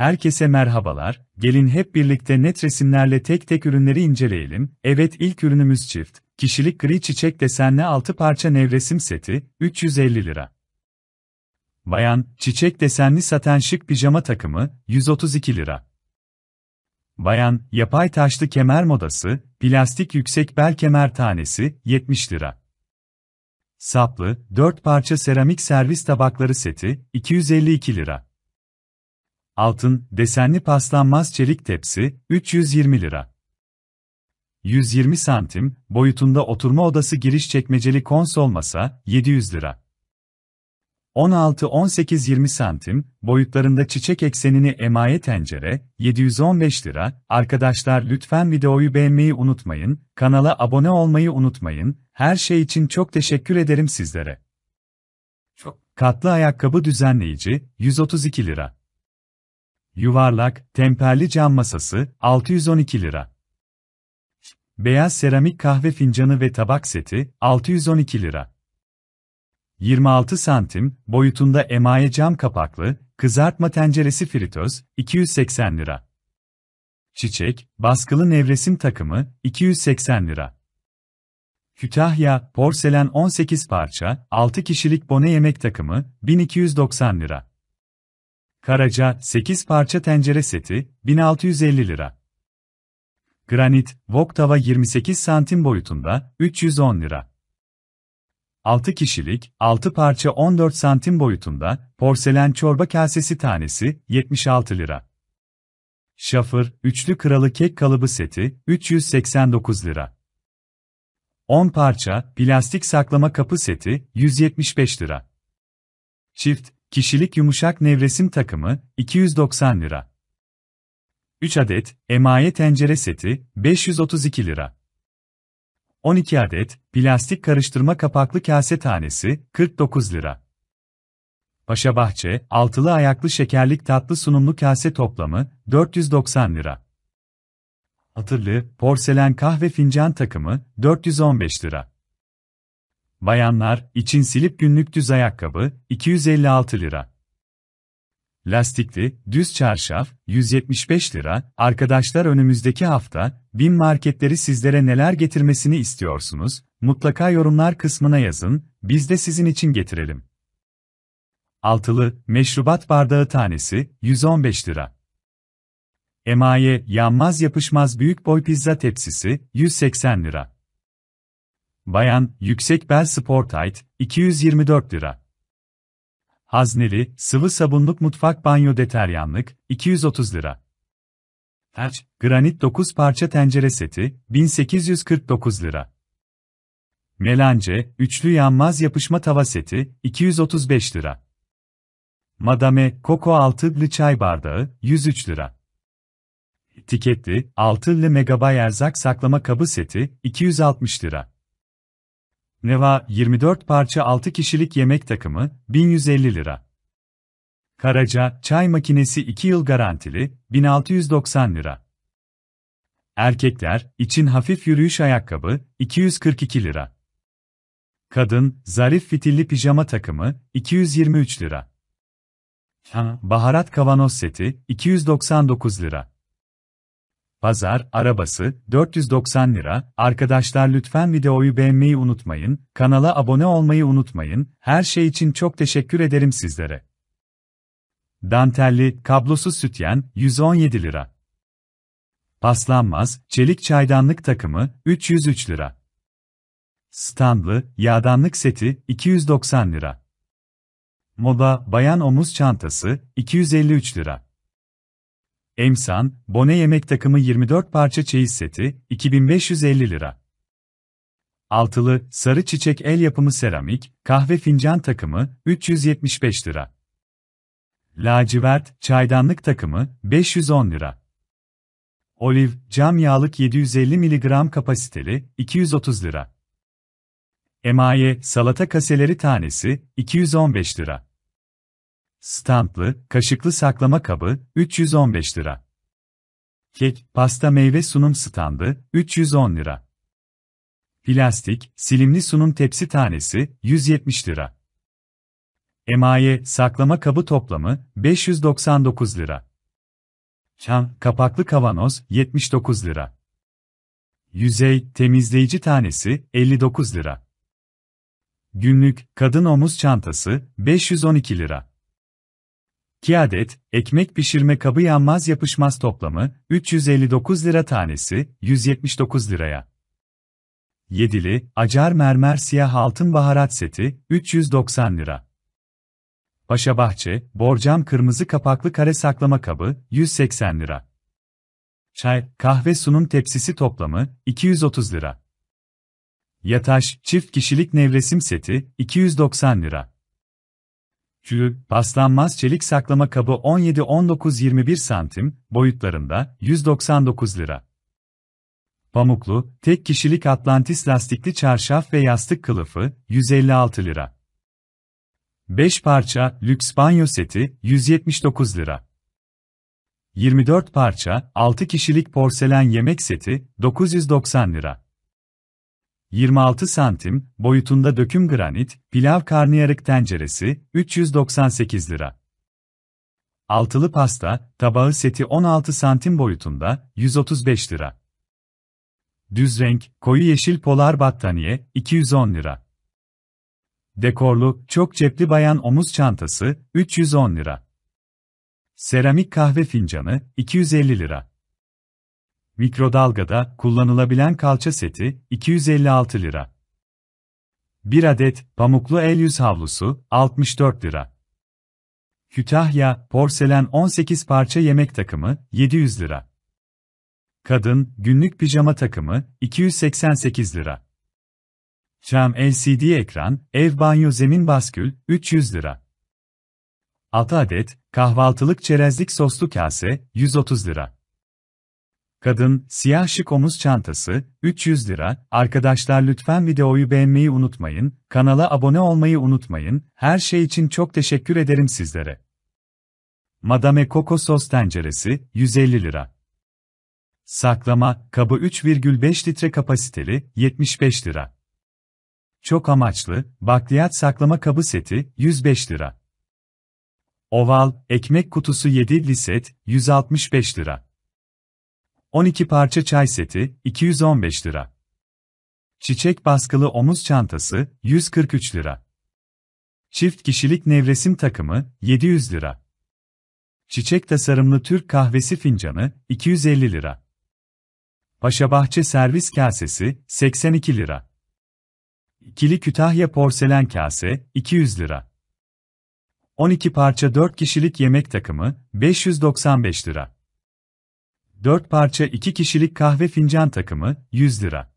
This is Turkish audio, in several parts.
Herkese merhabalar, gelin hep birlikte net resimlerle tek tek ürünleri inceleyelim. Evet ilk ürünümüz çift, kişilik gri çiçek desenli 6 parça nevresim seti, 350 lira. Bayan, çiçek desenli saten şık pijama takımı, 132 lira. Bayan, yapay taşlı kemer modası, plastik yüksek bel kemer tanesi, 70 lira. Saplı, 4 parça seramik servis tabakları seti, 252 lira. Altın, desenli paslanmaz çelik tepsi, 320 lira. 120 santim, boyutunda oturma odası giriş çekmeceli konsol masa, 700 lira. 16-18-20 santim, boyutlarında çiçek eksenini emaye tencere, 715 lira. Arkadaşlar lütfen videoyu beğenmeyi unutmayın, kanala abone olmayı unutmayın, her şey için çok teşekkür ederim sizlere. Çok. Katlı ayakkabı düzenleyici, 132 lira. Yuvarlak, temperli cam masası, 612 lira. Beyaz seramik kahve fincanı ve tabak seti, 612 lira. 26 santim, boyutunda emaye cam kapaklı, kızartma tenceresi fritöz, 280 lira. Çiçek, baskılı nevresim takımı, 280 lira. Kütahya, porselen 18 parça, 6 kişilik bone yemek takımı, 1290 lira. Karaca, 8 parça tencere seti, 1650 lira. Granit, wok tava 28 santim boyutunda, 310 lira. 6 kişilik, 6 parça 14 santim boyutunda, porselen çorba kasesi tanesi, 76 lira. Şafır, üçlü kralı kek kalıbı seti, 389 lira. 10 parça, plastik saklama kapı seti, 175 lira. Çift, Kişilik yumuşak nevresim takımı 290 lira. 3 adet emaye tencere seti 532 lira. 12 adet plastik karıştırma kapaklı kase tanesi 49 lira. Bahçe altılı ayaklı şekerlik tatlı sunumlu kase toplamı 490 lira. Hatırlı porselen kahve fincan takımı 415 lira. Bayanlar için silip günlük düz ayakkabı 256 lira. Lastikli, düz çarşaf 175 lira. Arkadaşlar önümüzdeki hafta bin marketleri sizlere neler getirmesini istiyorsunuz? Mutlaka yorumlar kısmına yazın. Biz de sizin için getirelim. Altılı meşrubat bardağı tanesi 115 lira. Emaye yanmaz yapışmaz büyük boy pizza tepsisi 180 lira. Bayan, yüksek bel Sportite, 224 lira. Hazneli, sıvı sabunluk mutfak banyo deteryanlık, 230 lira. Terç, granit 9 parça tencere seti, 1849 lira. Melance, üçlü yanmaz yapışma tava seti, 235 lira. Madame, Koko 6 altılı çay bardağı, 103 lira. 6 altılı megabay erzak saklama kabı seti, 260 lira. Neva 24 parça 6 kişilik yemek takımı 1150 lira. Karaca çay makinesi 2 yıl garantili 1690 lira. Erkekler için hafif yürüyüş ayakkabı 242 lira. Kadın zarif fitilli pijama takımı 223 lira. Baharat kavanoz seti 299 lira. Pazar, arabası, 490 lira. Arkadaşlar lütfen videoyu beğenmeyi unutmayın, kanala abone olmayı unutmayın. Her şey için çok teşekkür ederim sizlere. Dantelli, kablosuz sütyen, 117 lira. Paslanmaz, çelik çaydanlık takımı, 303 lira. Standlı, yağdanlık seti, 290 lira. Moda, bayan omuz çantası, 253 lira. Emsan, bone yemek takımı 24 parça çeyiz seti, 2550 lira. Altılı, sarı çiçek el yapımı seramik, kahve fincan takımı, 375 lira. Lacivert, çaydanlık takımı, 510 lira. Oliv, cam yağlık 750 mg kapasiteli, 230 lira. Emaye, salata kaseleri tanesi, 215 lira. Stamplı, kaşıklı saklama kabı, 315 lira. Kek, pasta meyve sunum standı, 310 lira. Plastik, silimli sunum tepsi tanesi, 170 lira. Emaye, saklama kabı toplamı, 599 lira. Çam, kapaklı kavanoz, 79 lira. Yüzey, temizleyici tanesi, 59 lira. Günlük, kadın omuz çantası, 512 lira. 2 adet, ekmek pişirme kabı yanmaz yapışmaz toplamı, 359 lira tanesi, 179 liraya. Yedili, acar mermer siyah altın baharat seti, 390 lira. Paşa bahçe, borcam kırmızı kapaklı kare saklama kabı, 180 lira. Çay, kahve sunum tepsisi toplamı, 230 lira. Yataş, çift kişilik nevresim seti, 290 lira. Kül, paslanmaz çelik saklama kabı 17-19-21 santim, boyutlarında, 199 lira. Pamuklu, tek kişilik Atlantis lastikli çarşaf ve yastık kılıfı, 156 lira. 5 parça, lüks banyo seti, 179 lira. 24 parça, 6 kişilik porselen yemek seti, 990 lira. 26 santim, boyutunda döküm granit, pilav karnıyarık tenceresi, 398 lira. Altılı pasta, tabağı seti 16 santim boyutunda, 135 lira. Düz renk, koyu yeşil polar battaniye, 210 lira. Dekorlu, çok cepli bayan omuz çantası, 310 lira. Seramik kahve fincanı, 250 lira mikrodalgada kullanılabilen kalça seti 256 lira. 1 adet pamuklu el yüz havlusu 64 lira. Kütahya porselen 18 parça yemek takımı 700 lira. Kadın günlük pijama takımı 288 lira. Cam LCD ekran, ev banyo zemin baskül 300 lira. 6 adet kahvaltılık çerezlik soslu kase 130 lira. Kadın, siyah şık omuz çantası, 300 lira. Arkadaşlar lütfen videoyu beğenmeyi unutmayın, kanala abone olmayı unutmayın. Her şey için çok teşekkür ederim sizlere. Madame Coco sos tenceresi, 150 lira. Saklama, kabı 3,5 litre kapasiteli, 75 lira. Çok amaçlı, bakliyat saklama kabı seti, 105 lira. Oval, ekmek kutusu 7 liset, 165 lira. 12 parça çay seti, 215 lira. Çiçek baskılı omuz çantası, 143 lira. Çift kişilik nevresim takımı, 700 lira. Çiçek tasarımlı Türk kahvesi fincanı, 250 lira. Paşa bahçe servis kasesi, 82 lira. İkili Kütahya porselen kase, 200 lira. 12 parça 4 kişilik yemek takımı, 595 lira. 4 parça 2 kişilik kahve fincan takımı 100 lira.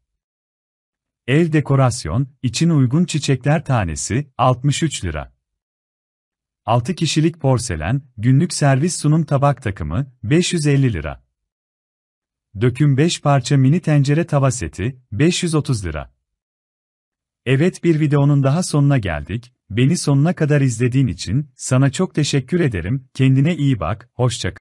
Ev dekorasyon için uygun çiçekler tanesi 63 lira. 6 kişilik porselen günlük servis sunum tabak takımı 550 lira. Döküm 5 parça mini tencere tava seti 530 lira. Evet bir videonun daha sonuna geldik. Beni sonuna kadar izlediğin için sana çok teşekkür ederim. Kendine iyi bak. Hoşça kal.